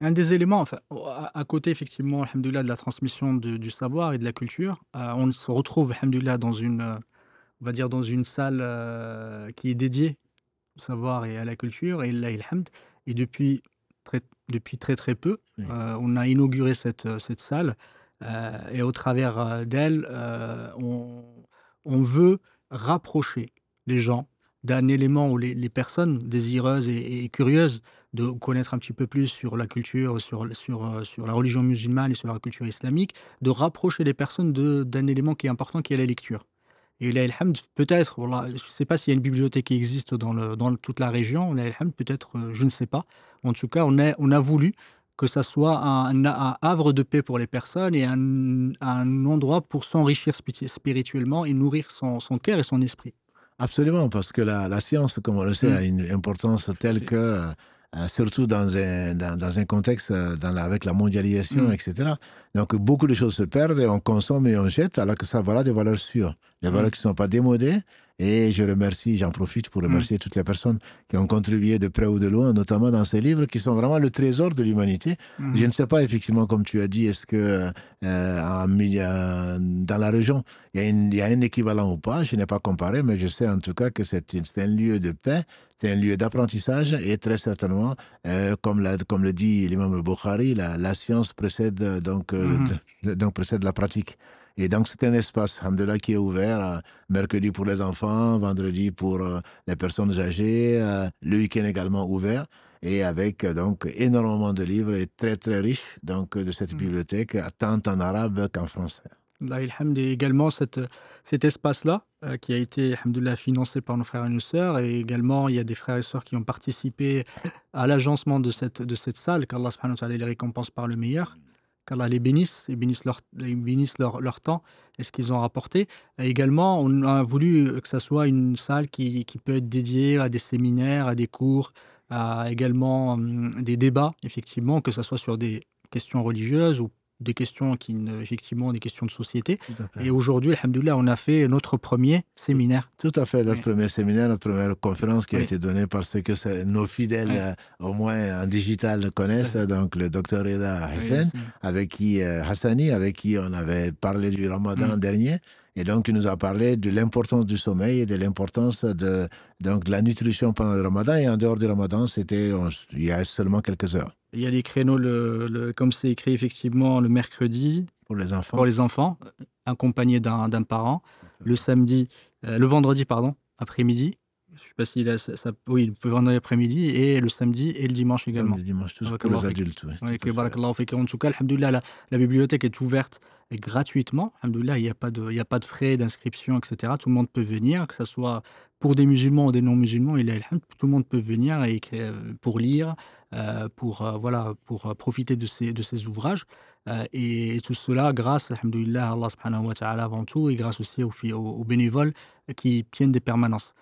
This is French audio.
Un des éléments, enfin, à côté effectivement, alhamdoulilah, de la transmission du savoir et de la culture, euh, on se retrouve, alhamdoulilah, dans une, euh, on va dire, dans une salle euh, qui est dédiée au savoir et à la culture, et Et depuis très, depuis très très peu, on a inauguré cette, cette salle, et au travers d'elle, on, on veut rapprocher les gens d'un élément où les, personnes désireuses et, curieuses de connaître un petit peu plus sur la culture, euh, sur, la religion musulmane et sur la culture islamique, de rapprocher les personnes d'un élément qui est important, qui est la lecture. Et la Hamd, peut-être, je ne sais pas s'il y a une bibliothèque qui existe dans, toute la région, la Hamd, peut-être, euh, je ne sais pas. En tout cas, on a, voulu que ça soit un, havre de paix pour les personnes et un, endroit pour s'enrichir spirituellement et nourrir son, son cœur et son esprit. Absolument, parce que la, science, comme on le sait, mm. a une importance telle que, euh, surtout dans un, dans, dans un contexte euh, dans avec la mondialisation, mm. etc. Donc, beaucoup de choses se perdent et on consomme et on jette, alors que ça, voilà des valeurs sûres, des mm. valeurs qui ne sont pas démodées, et je remercie, j'en profite pour mm. remercier toutes les personnes qui ont contribué de près ou de loin, notamment dans ces livres qui sont vraiment le trésor de l'humanité. Mm. Je ne sais pas, effectivement, comme tu as dit, est-ce que euh, euh dans la région, il y, a un équivalent ou pas. Je n'ai pas comparé, mais je sais en tout cas que c'est un lieu de paix, c'est un lieu d'apprentissage et très certainement, euh, comme, comme le dit l'imam Bukhari, la, la, science précède euh, donc, mm-hmm. donc précède la pratique. Et donc, c'est un espace, Alhamdulillah, qui est ouvert euh, mercredi pour les enfants, vendredi pour euh, les personnes âgées, euh, le week-end également ouvert. Et avec donc énormément de livres et très très riche donc de cette mm. bibliothèque, tant en arabe qu'en français. Et également cet espace-là, qui a été, hamdullah financé par nos frères et nos sœurs. Et également, il y a des frères et sœurs qui ont participé à l'agencement de cette, de cette salle, qu'Allah les récompense par le meilleur qu'Allah les bénisse et bénisse leur, leur, temps et ce qu'ils ont rapporté. également, on a voulu euh, que ce soit une salle qui, qui peut être dédiée à des séminaires, à des cours, à également hum, des débats, effectivement, que ce soit sur des questions religieuses ou des questions qui, effectivement, des questions de société. Et aujourd'hui, alhamdoulilah, on a fait notre premier séminaire. Tout à fait, notre premier séminaire, notre première conférence qui a été donnée parce que nos fidèles, euh, au moins en digital, connaissent. Donc, le docteur Reda avec qui, euh, Hassani, avec qui on avait parlé du ramadan mm. dernier. Et donc, il nous a parlé de l'importance du sommeil et de l'importance de, donc, de la nutrition pendant le ramadan. Et en dehors du ramadan, c'était il y a seulement quelques heures. Il y a les créneaux, le, comme c'est écrit effectivement le mercredi. Pour les enfants. Pour les enfants, euh, accompagnés d'un parent. Le samedi, euh, le vendredi, pardon, après-midi. Je ne sais pas s'il a ça, oui, peut vendre l'après-midi et le samedi et le dimanche également. Le dimanche, tous ah, les adultes. Oui, oui que En tout cas, la, la bibliothèque est ouverte et gratuitement. Alhamdoulilah, il n'y a, pas de, frais d'inscription, etc. Tout le monde peut venir, que ce soit pour des musulmans ou des non-musulmans, il tout le monde peut venir euh, pour lire, euh, pour, euh, voilà, pour profiter de ces, ouvrages. et, tout cela grâce, alhamdoulilah, à Allah subhanahu wa ta'ala avant tout, et grâce aussi aux bénévoles qui tiennent des permanences.